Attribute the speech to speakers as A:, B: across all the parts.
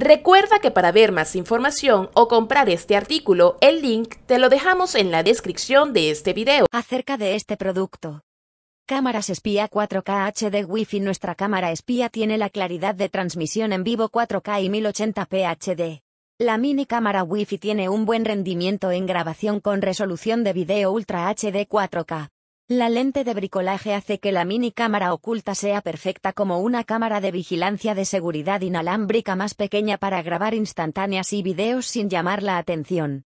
A: Recuerda que para ver más información o comprar este artículo, el link te lo dejamos en la descripción de este video. Acerca de este producto.
B: Cámaras espía 4K HD Wi-Fi Nuestra cámara espía tiene la claridad de transmisión en vivo 4K y 1080p HD. La mini cámara wi tiene un buen rendimiento en grabación con resolución de video Ultra HD 4K. La lente de bricolaje hace que la mini cámara oculta sea perfecta como una cámara de vigilancia de seguridad inalámbrica más pequeña para grabar instantáneas y videos sin llamar la atención.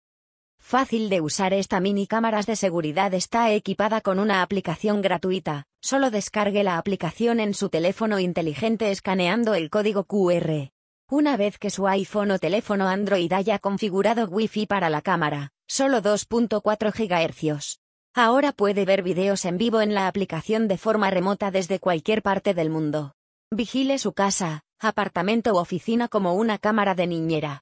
B: Fácil de usar esta mini cámaras de seguridad está equipada con una aplicación gratuita, solo descargue la aplicación en su teléfono inteligente escaneando el código QR. Una vez que su iPhone o teléfono Android haya configurado Wi-Fi para la cámara, solo 2.4 GHz Ahora puede ver videos en vivo en la aplicación de forma remota desde cualquier parte del mundo. Vigile su casa, apartamento u oficina como una cámara de niñera.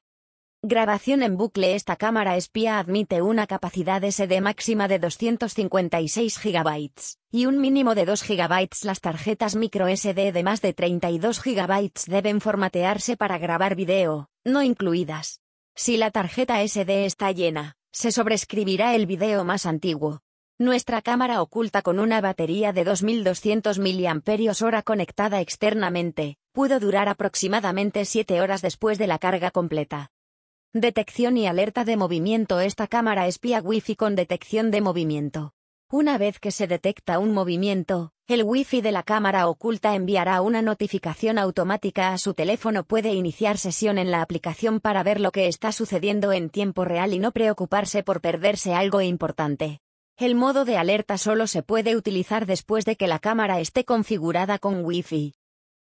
B: Grabación en bucle Esta cámara espía admite una capacidad SD máxima de 256 GB, y un mínimo de 2 GB. Las tarjetas micro SD de más de 32 GB deben formatearse para grabar video, no incluidas. Si la tarjeta SD está llena, se sobrescribirá el video más antiguo. Nuestra cámara oculta con una batería de 2200 mAh conectada externamente, pudo durar aproximadamente 7 horas después de la carga completa. Detección y alerta de movimiento Esta cámara espía Wi-Fi con detección de movimiento. Una vez que se detecta un movimiento, el Wi-Fi de la cámara oculta enviará una notificación automática a su teléfono. Puede iniciar sesión en la aplicación para ver lo que está sucediendo en tiempo real y no preocuparse por perderse algo importante. El modo de alerta solo se puede utilizar después de que la cámara esté configurada con Wi-Fi.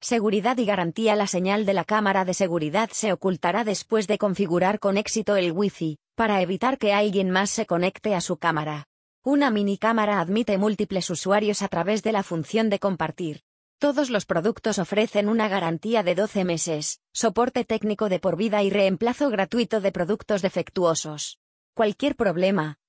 B: Seguridad y garantía La señal de la cámara de seguridad se ocultará después de configurar con éxito el Wi-Fi, para evitar que alguien más se conecte a su cámara. Una minicámara admite múltiples usuarios a través de la función de compartir. Todos los productos ofrecen una garantía de 12 meses, soporte técnico de por vida y reemplazo gratuito de productos defectuosos.
A: Cualquier problema,